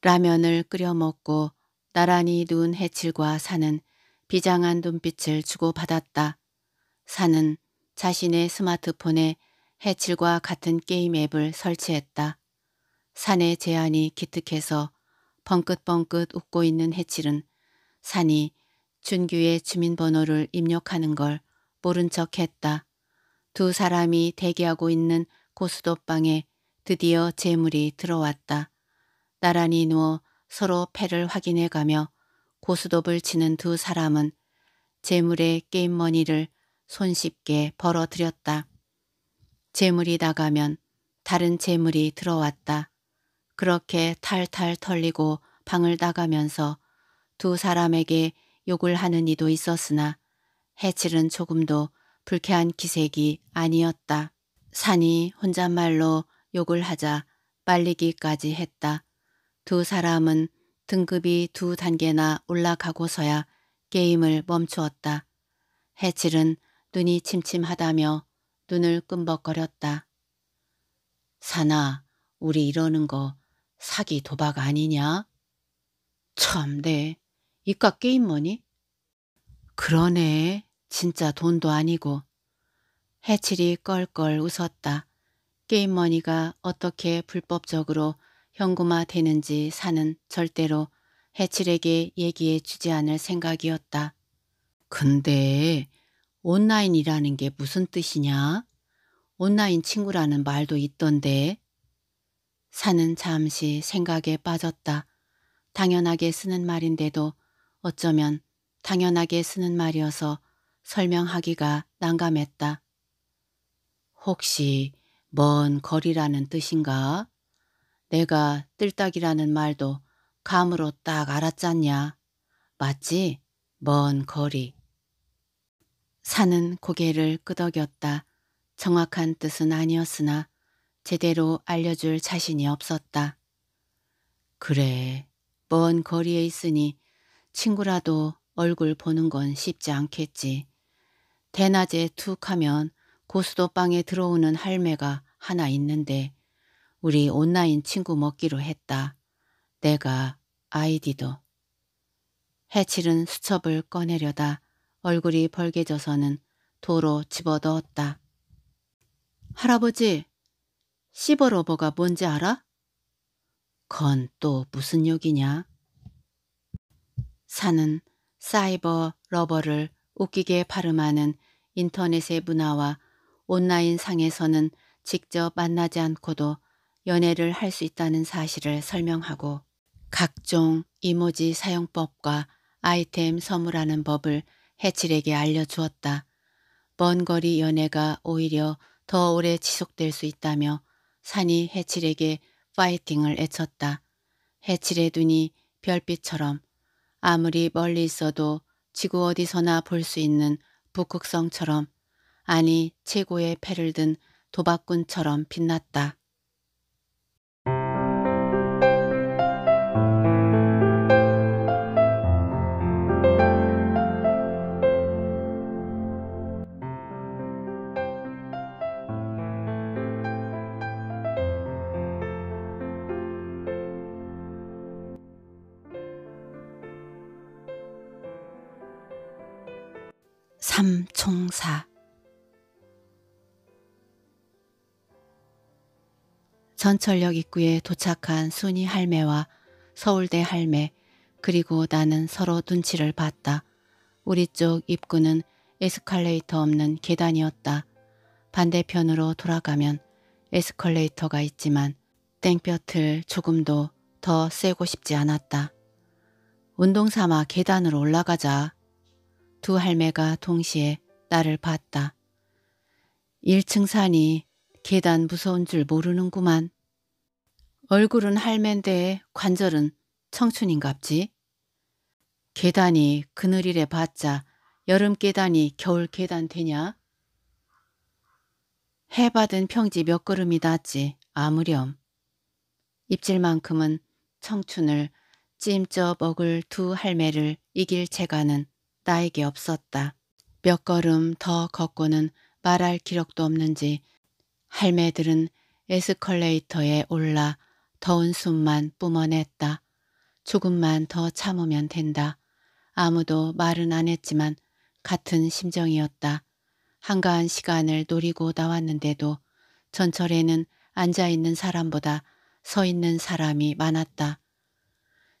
라면을 끓여 먹고 나란히 누운 해칠과 산은 비장한 눈빛을 주고받았다. 산은 자신의 스마트폰에 해칠과 같은 게임 앱을 설치했다. 산의 제안이 기특해서 벙긋벙긋 웃고 있는 해칠은 산이 준규의 주민번호를 입력하는 걸 모른 척 했다. 두 사람이 대기하고 있는 고수도방에 드디어 재물이 들어왔다. 나란히 누워 서로 패를 확인해가며 고수돕을 치는 두 사람은 재물의 게임머니를 손쉽게 벌어들였다. 재물이 나가면 다른 재물이 들어왔다. 그렇게 탈탈 털리고 방을 나가면서 두 사람에게 욕을 하는 이도 있었으나 해칠은 조금도 불쾌한 기색이 아니었다. 산이 혼잣말로 욕을 하자 빨리기까지 했다. 두 사람은 등급이 두 단계나 올라가고서야 게임을 멈추었다. 해칠은 눈이 침침하다며 눈을 끔벅거렸다. 사나 우리 이러는 거 사기 도박 아니냐? 참, 네. 이깟 게임 뭐니? 그러네. 진짜 돈도 아니고. 해칠이 껄껄 웃었다. 게임머니가 어떻게 불법적으로 현금화 되는지 사는 절대로 해칠에게 얘기해 주지 않을 생각이었다. 근데 온라인이라는 게 무슨 뜻이냐? 온라인 친구라는 말도 있던데. 사는 잠시 생각에 빠졌다. 당연하게 쓰는 말인데도 어쩌면 당연하게 쓰는 말이어서 설명하기가 난감했다. 혹시 먼 거리라는 뜻인가? 내가 뜰딱이라는 말도 감으로 딱 알았잖냐. 맞지? 먼 거리. 사는 고개를 끄덕였다. 정확한 뜻은 아니었으나 제대로 알려줄 자신이 없었다. 그래, 먼 거리에 있으니 친구라도 얼굴 보는 건 쉽지 않겠지. 대낮에 툭 하면 고수도빵에 들어오는 할매가 하나 있는데 우리 온라인 친구 먹기로 했다. 내가 아이디도. 해칠은 수첩을 꺼내려다 얼굴이 벌개져서는 도로 집어넣었다. 할아버지, 시버러버가 뭔지 알아? 건 또 무슨 욕이냐? 사는 사이버 러버를 웃기게 발음하는 인터넷의 문화와 온라인 상에서는 직접 만나지 않고도 연애를 할 수 있다는 사실을 설명하고 각종 이모지 사용법과 아이템 선물하는 법을 해칠에게 알려주었다. 먼 거리 연애가 오히려 더 오래 지속될 수 있다며 산이 해칠에게 파이팅을 애쳤다. 해칠의 눈이 별빛처럼 아무리 멀리 있어도 지구 어디서나 볼 수 있는 북극성처럼 아니 최고의 패를 든 도박꾼처럼 빛났다. 전철역 입구에 도착한 순이 할매와 서울대 할매 그리고 나는 서로 눈치를 봤다. 우리 쪽 입구는 에스컬레이터 없는 계단이었다. 반대편으로 돌아가면 에스컬레이터가 있지만 땡볕을 조금도 더 쐬고 싶지 않았다. 운동삼아 계단으로 올라가자. 두 할매가 동시에 나를 봤다. 1층 산이 계단 무서운 줄 모르는구만. 얼굴은 할멘데 관절은 청춘인갑지. 계단이 그늘이래 봤자 여름 계단이 겨울 계단 되냐? 해받은 평지 몇 걸음이 낫지 아무렴. 입질만큼은 청춘을 찜쪄 먹을 두 할매를 이길 재간은 나에게 없었다. 몇 걸음 더 걷고는 말할 기력도 없는지 할매들은 에스컬레이터에 올라 더운 숨만 뿜어냈다. 조금만 더 참으면 된다. 아무도 말은 안 했지만 같은 심정이었다. 한가한 시간을 노리고 나왔는데도 전철에는 앉아있는 사람보다 서 있는 사람이 많았다.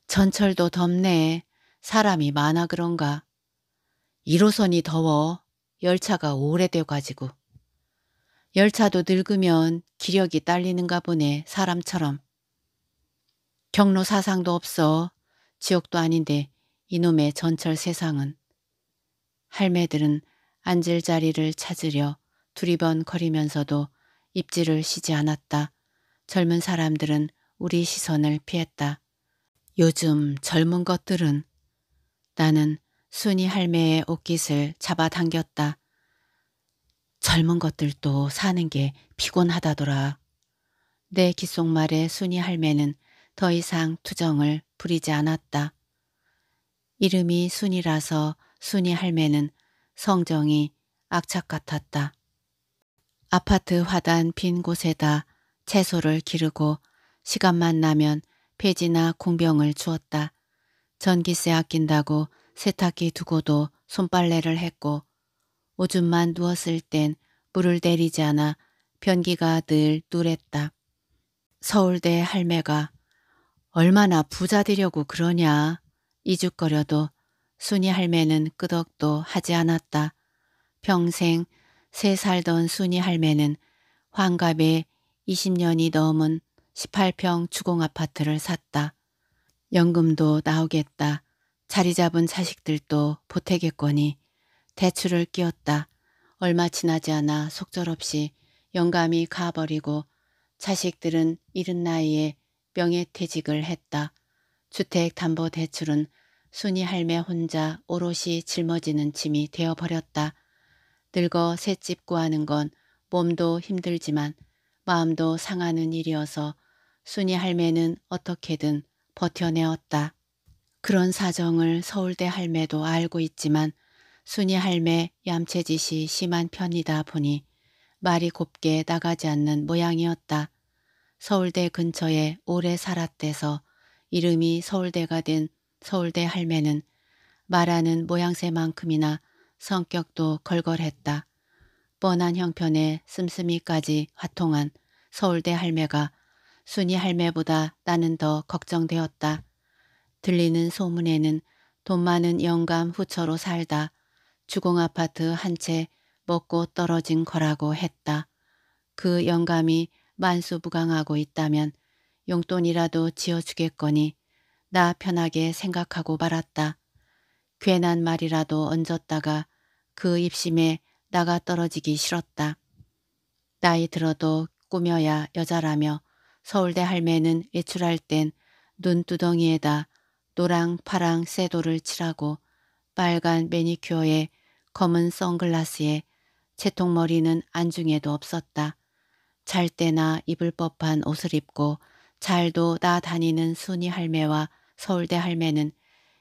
전철도 덥네. 사람이 많아 그런가. 1호선이 더워. 열차가 오래돼가지고. 열차도 늙으면 기력이 딸리는가 보네 사람처럼. 경로 사상도 없어. 지옥도 아닌데 이놈의 전철 세상은. 할매들은 앉을 자리를 찾으려 두리번거리면서도 입지를 쉬지 않았다. 젊은 사람들은 우리 시선을 피했다. 요즘 젊은 것들은 나는 순이 할매의 옷깃을 잡아당겼다. 젊은 것들도 사는 게 피곤하다더라. 내 귓속말에 순이 할매는 더 이상 투정을 부리지 않았다. 이름이 순이라서 순이 할매는 성정이 악착 같았다. 아파트 화단 빈 곳에다 채소를 기르고 시간만 나면 폐지나 공병을 주었다. 전기세 아낀다고 세탁기 두고도 손빨래를 했고 오줌만 누웠을 땐 물을 내리지 않아 변기가 늘 누랬다. 서울대 할매가 얼마나 부자 되려고 그러냐. 이죽거려도 순이 할매는 끄덕도 하지 않았다. 평생 세 살던 순이 할매는 환갑에 20년이 넘은 18평 주공 아파트를 샀다. 연금도 나오겠다. 자리 잡은 자식들도 보태겠거니 대출을 끼웠다. 얼마 지나지 않아 속절없이 영감이 가버리고 자식들은 이른 나이에 병에 퇴직을 했다. 주택담보대출은 순이 할매 혼자 오롯이 짊어지는 짐이 되어버렸다. 늙어 새집 구하는 건 몸도 힘들지만 마음도 상하는 일이어서 순이 할매는 어떻게든 버텨내었다. 그런 사정을 서울대 할매도 알고 있지만 순이 할매 얌체짓이 심한 편이다 보니 말이 곱게 나가지 않는 모양이었다. 서울대 근처에 오래 살았대서 이름이 서울대가 된 서울대 할매는 말하는 모양새만큼이나 성격도 걸걸했다. 뻔한 형편에 씀씀이까지 화통한 서울대 할매가 순이 할매보다 나는 더 걱정되었다. 들리는 소문에는 돈 많은 영감 후처로 살다 주공아파트 한 채 먹고 떨어진 거라고 했다. 그 영감이 만수부강하고 있다면 용돈이라도 지어주겠거니 나 편하게 생각하고 말았다. 괜한 말이라도 얹었다가 그 입심에 나가 떨어지기 싫었다. 나이 들어도 꾸며야 여자라며 서울대 할매는 외출할 땐 눈두덩이에다 노랑 파랑 쇠도를 칠하고 빨간 매니큐어에 검은 선글라스에 채통머리는 안중에도 없었다. 잘 때나 입을 법한 옷을 입고 잘도 나다니는 순이 할매와 서울대 할매는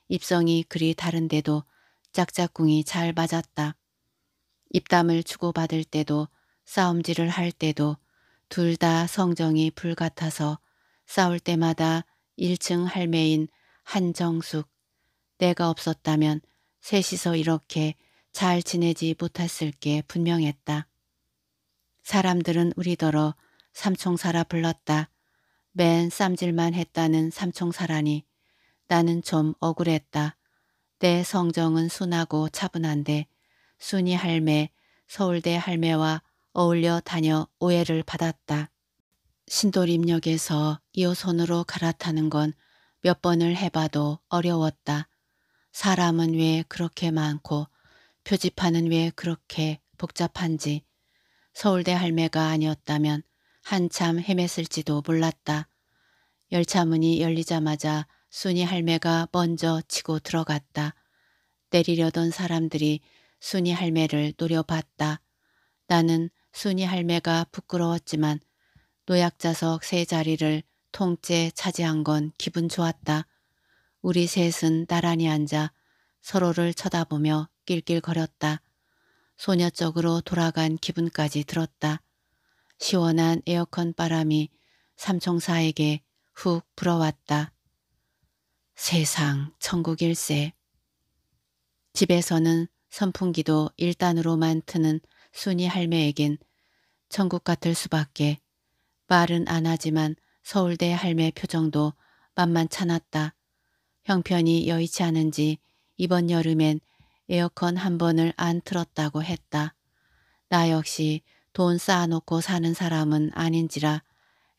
입성이 그리 다른데도 짝짝꿍이 잘 맞았다. 입담을 주고받을 때도 싸움질을 할 때도 둘 다 성정이 불같아서 싸울 때마다 1층 할매인 한정숙 내가 없었다면 셋이서 이렇게 잘 지내지 못했을 게 분명했다. 사람들은 우리더러 삼총사라 불렀다. 맨 쌈질만 했다는 삼총사라니 나는 좀 억울했다. 내 성정은 순하고 차분한데 순이 할매, 서울대 할매와 어울려 다녀 오해를 받았다. 신도림역에서 이호선으로 갈아타는 건 몇 번을 해봐도 어려웠다. 사람은 왜 그렇게 많고 표지판은 왜 그렇게 복잡한지 서울대 할매가 아니었다면 한참 헤맸을지도 몰랐다. 열차문이 열리자마자 순이 할매가 먼저 치고 들어갔다. 때리려던 사람들이 순이 할매를 노려봤다. 나는 순이 할매가 부끄러웠지만 노약자석 세 자리를 통째 차지한 건 기분 좋았다. 우리 셋은 나란히 앉아 서로를 쳐다보며 낄낄거렸다. 소녀 적으로 돌아간 기분까지 들었다. 시원한 에어컨 바람이 삼총사에게 훅 불어왔다. 세상 천국일세. 집에서는 선풍기도 일단으로만 트는 순이 할매에겐 천국 같을 수밖에 말은 안 하지만 서울대 할매 표정도 만만찮았다. 형편이 여의치 않은지 이번 여름엔 에어컨 한 번을 안 틀었다고 했다. 나 역시 돈 쌓아놓고 사는 사람은 아닌지라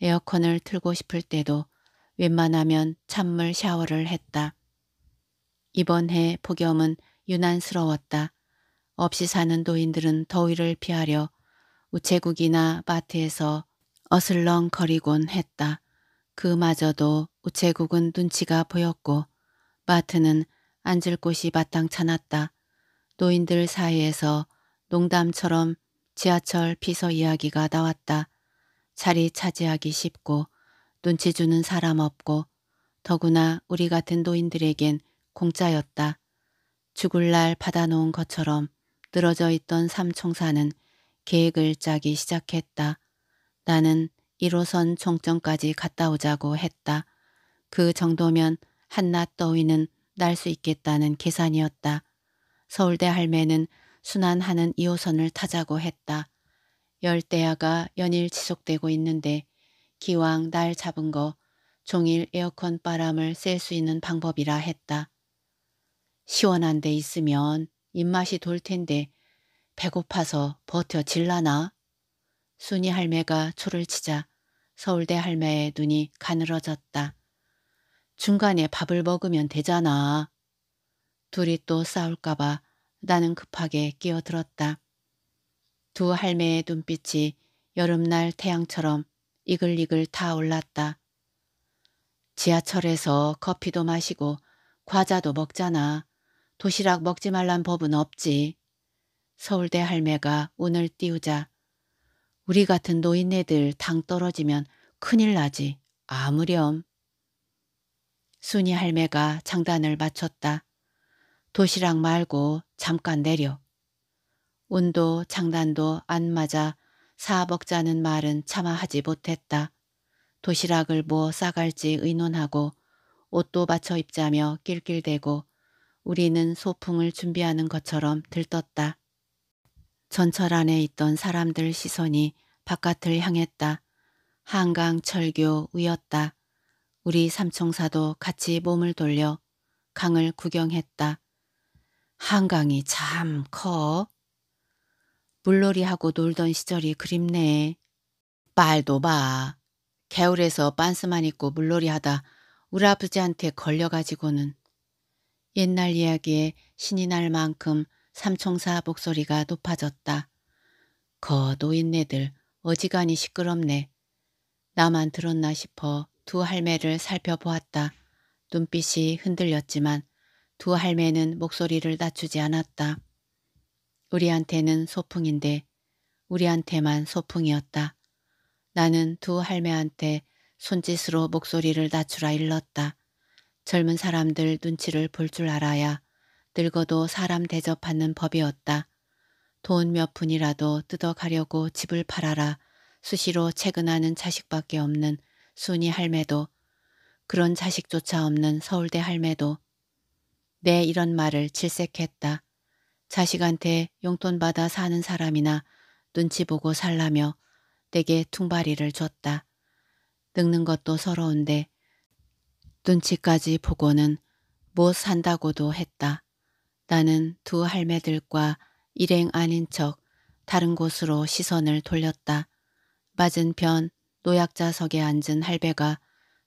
에어컨을 틀고 싶을 때도 웬만하면 찬물 샤워를 했다. 이번 해 폭염은 유난스러웠다. 없이 사는 노인들은 더위를 피하려 우체국이나 마트에서 어슬렁거리곤 했다. 그마저도 우체국은 눈치가 보였고 마트는 앉을 곳이 마땅찮았다. 노인들 사이에서 농담처럼 지하철 피서 이야기가 나왔다. 자리 차지하기 쉽고 눈치 주는 사람 없고 더구나 우리 같은 노인들에겐 공짜였다. 죽을 날 받아놓은 것처럼 늘어져 있던 삼총사는 계획을 짜기 시작했다. 나는 1호선 종점까지 갔다 오자고 했다. 그 정도면 한낮 더위는 날 수 있겠다는 계산이었다. 서울대 할매는 순환하는 2호선을 타자고 했다. 열대야가 연일 지속되고 있는데 기왕 날 잡은 거 종일 에어컨 바람을 쐴 수 있는 방법이라 했다. 시원한 데 있으면 입맛이 돌 텐데 배고파서 버텨질라나? 순이 할매가 초를 치자 서울대 할매의 눈이 가늘어졌다. 중간에 밥을 먹으면 되잖아. 둘이 또 싸울까봐 나는 급하게 끼어들었다. 두 할매의 눈빛이 여름날 태양처럼 이글이글 타올랐다. 지하철에서 커피도 마시고 과자도 먹잖아. 도시락 먹지 말란 법은 없지. 서울대 할매가 운을 띄우자. 우리 같은 노인네들 당 떨어지면 큰일 나지. 아무렴. 순이 할매가 장단을 맞췄다. 도시락 말고 잠깐 내려. 운도 장단도 안 맞아 사먹자는 말은 차마 하지 못했다. 도시락을 뭐 싸갈지 의논하고 옷도 받쳐 입자며 낄낄대고 우리는 소풍을 준비하는 것처럼 들떴다. 전철 안에 있던 사람들 시선이 바깥을 향했다. 한강 철교 위였다. 우리 삼총사도 같이 몸을 돌려 강을 구경했다. 한강이 참 커. 물놀이하고 놀던 시절이 그립네. 말도 마. 개울에서 빤스만 입고 물놀이하다 우리 아버지한테 걸려가지고는 옛날 이야기에 신이 날 만큼 삼총사 목소리가 높아졌다. 거 노인네들 어지간히 시끄럽네. 나만 들었나 싶어 두 할매를 살펴보았다. 눈빛이 흔들렸지만 두 할매는 목소리를 낮추지 않았다. 우리한테는 소풍인데 우리한테만 소풍이었다. 나는 두 할매한테 손짓으로 목소리를 낮추라 일렀다. 젊은 사람들 눈치를 볼 줄 알아야 늙어도 사람 대접받는 법이었다. 돈 몇 푼이라도 뜯어가려고 집을 팔아라. 수시로 채근하는 자식밖에 없는 순이 할매도 그런 자식조차 없는 서울대 할매도 내 이런 말을 질색했다. 자식한테 용돈 받아 사는 사람이나 눈치 보고 살라며 내게 퉁바리를 줬다. 늙는 것도 서러운데 눈치까지 보고는 못 산다고도 했다. 나는 두 할매들과 일행 아닌 척 다른 곳으로 시선을 돌렸다. 맞은편 노약자석에 앉은 할배가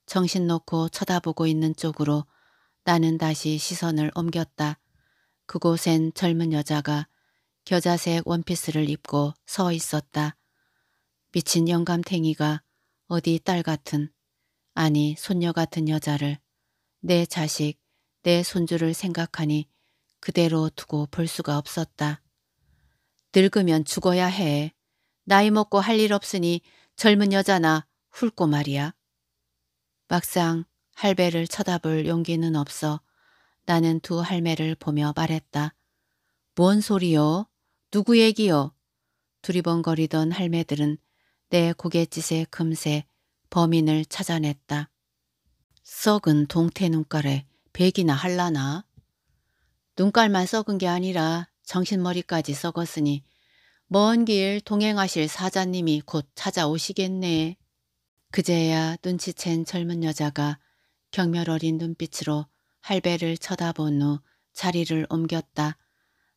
정신 놓고 쳐다보고 있는 쪽으로 나는 다시 시선을 옮겼다. 그곳엔 젊은 여자가 겨자색 원피스를 입고 서 있었다. 미친 영감탱이가 어디 딸 같은 아니 손녀 같은 여자를 내 자식 내 손주를 생각하니 그대로 두고 볼 수가 없었다. 늙으면 죽어야 해. 나이 먹고 할 일 없으니 젊은 여자나 훑고 말이야. 막상 할배를 쳐다볼 용기는 없어 나는 두 할매를 보며 말했다. 뭔 소리요? 누구 얘기요? 두리번거리던 할매들은 내 고갯짓에 금세 범인을 찾아냈다. 썩은 동태 눈깔에 백이나 할라나? 눈깔만 썩은 게 아니라 정신머리까지 썩었으니 먼 길 동행하실 사자님이 곧 찾아오시겠네. 그제야 눈치챈 젊은 여자가 경멸 어린 눈빛으로 할배를 쳐다본 후 자리를 옮겼다.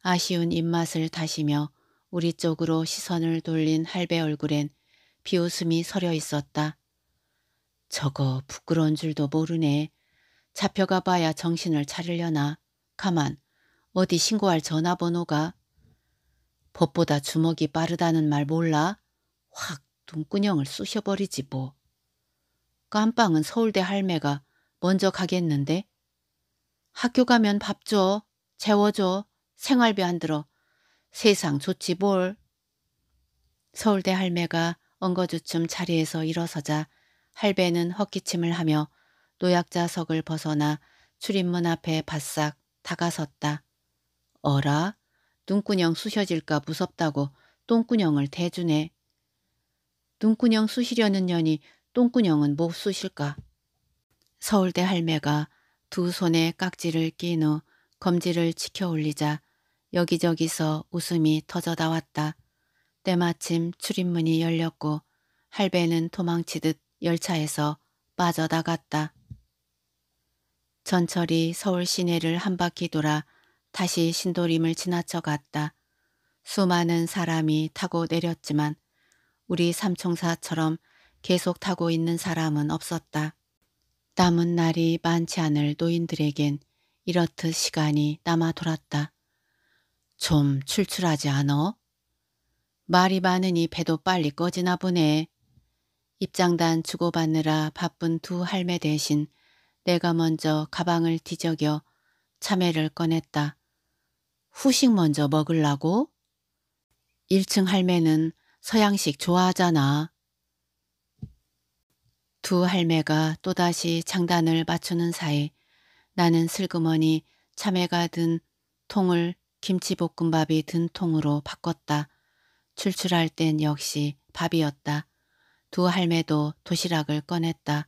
아쉬운 입맛을 다시며 우리 쪽으로 시선을 돌린 할배 얼굴엔 비웃음이 서려 있었다. 저거 부끄러운 줄도 모르네. 잡혀가 봐야 정신을 차리려나. 가만 어디 신고할 전화번호가? 법보다 주먹이 빠르다는 말 몰라? 확 눈구녕을 쑤셔버리지 뭐. 깜빵은 서울대 할매가 먼저 가겠는데 학교 가면 밥 줘, 재워줘, 생활비 안 들어. 세상 좋지 뭘. 서울대 할매가 엉거주춤 자리에서 일어서자 할배는 헛기침을 하며 노약자석을 벗어나 출입문 앞에 바싹 다가섰다. 어라? 눈구녕 쑤셔질까 무섭다고 똥구녕을 대주네. 눈구녕 쑤시려는 년이 똥구녕은 못 쑤실까? 서울대 할매가 두 손에 깍지를 낀 후 검지를 치켜 올리자 여기저기서 웃음이 터져 나왔다. 때마침 출입문이 열렸고 할배는 도망치듯 열차에서 빠져나갔다. 전철이 서울 시내를 한 바퀴 돌아 다시 신도림을 지나쳐 갔다. 수많은 사람이 타고 내렸지만 우리 삼총사처럼 계속 타고 있는 사람은 없었다. 남은 날이 많지 않을 노인들에겐 이렇듯 시간이 남아 돌았다. 좀 출출하지 않어? 말이 많으니 배도 빨리 꺼지나 보네. 입장단 주고받느라 바쁜 두 할매 대신 내가 먼저 가방을 뒤적여 참외를 꺼냈다. 후식 먼저 먹을라고? 1층 할매는 서양식 좋아하잖아. 두 할매가 또다시 장단을 맞추는 사이 나는 슬그머니 참외가 든 통을 김치볶음밥이 든 통으로 바꿨다. 출출할 땐 역시 밥이었다. 두 할매도 도시락을 꺼냈다.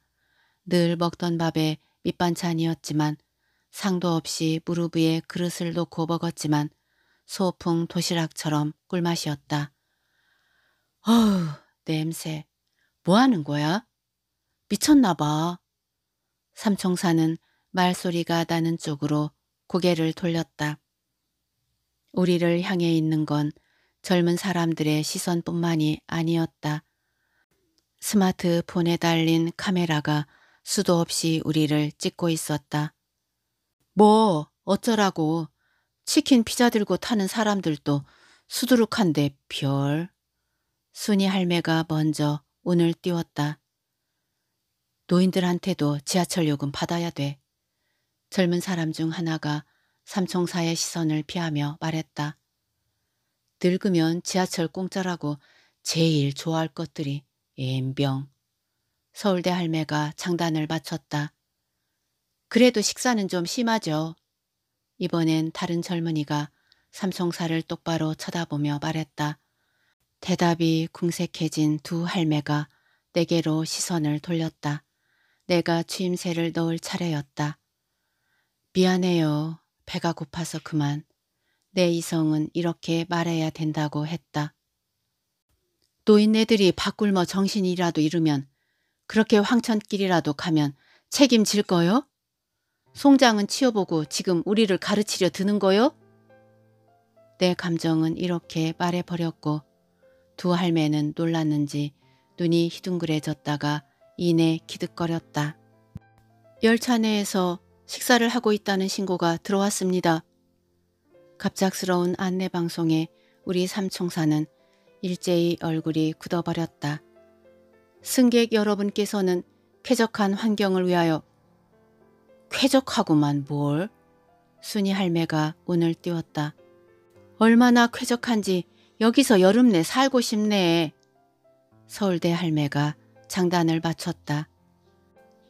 늘 먹던 밥에 밑반찬이었지만 상도 없이 무릎 위에 그릇을 놓고 먹었지만 소풍 도시락처럼 꿀맛이었다. 어우 냄새 뭐하는 거야? 미쳤나 봐. 삼총사는 말소리가 나는 쪽으로 고개를 돌렸다. 우리를 향해 있는 건 젊은 사람들의 시선뿐만이 아니었다. 스마트폰에 달린 카메라가 수도 없이 우리를 찍고 있었다. 뭐 어쩌라고 치킨 피자 들고 타는 사람들도 수두룩한데 별. 순이 할매가 먼저 운을 띄웠다. 노인들한테도 지하철 요금 받아야 돼. 젊은 사람 중 하나가 삼총사의 시선을 피하며 말했다. 늙으면 지하철 공짜라고 제일 좋아할 것들이 엠병. 서울대 할매가 장단을 맞췄다. 그래도 식사는 좀 심하죠. 이번엔 다른 젊은이가 삼총사를 똑바로 쳐다보며 말했다. 대답이 궁색해진 두 할매가 내게로 시선을 돌렸다. 내가 취임새를 넣을 차례였다. 미안해요. 배가 고파서 그만. 내 이성은 이렇게 말해야 된다고 했다. 노인네들이 바꿀머 정신이라도 잃으면 그렇게 황천길이라도 가면 책임질 거요? 송장은 치워보고 지금 우리를 가르치려 드는 거요? 내 감정은 이렇게 말해버렸고 두 할매는 놀랐는지 눈이 희둥그레졌다가 이내 기득거렸다. 열차 내에서 식사를 하고 있다는 신고가 들어왔습니다. 갑작스러운 안내 방송에 우리 삼총사는 일제히 얼굴이 굳어버렸다. 승객 여러분께서는 쾌적한 환경을 위하여 쾌적하고만 뭘? 순이 할매가 운을 띄웠다. 얼마나 쾌적한지 여기서 여름 내 살고 싶네. 서울대 할매가 장단을 맞췄다.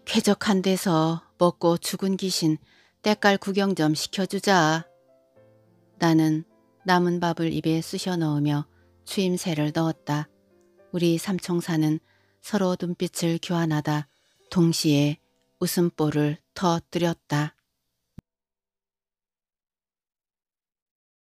쾌적한 데서 먹고 죽은 귀신 때깔 구경 좀 시켜주자. 나는 남은 밥을 입에 쑤셔 넣으며 추임새를 넣었다. 우리 삼총사는 서로 눈빛을 교환하다 동시에 웃음보를 터뜨렸다.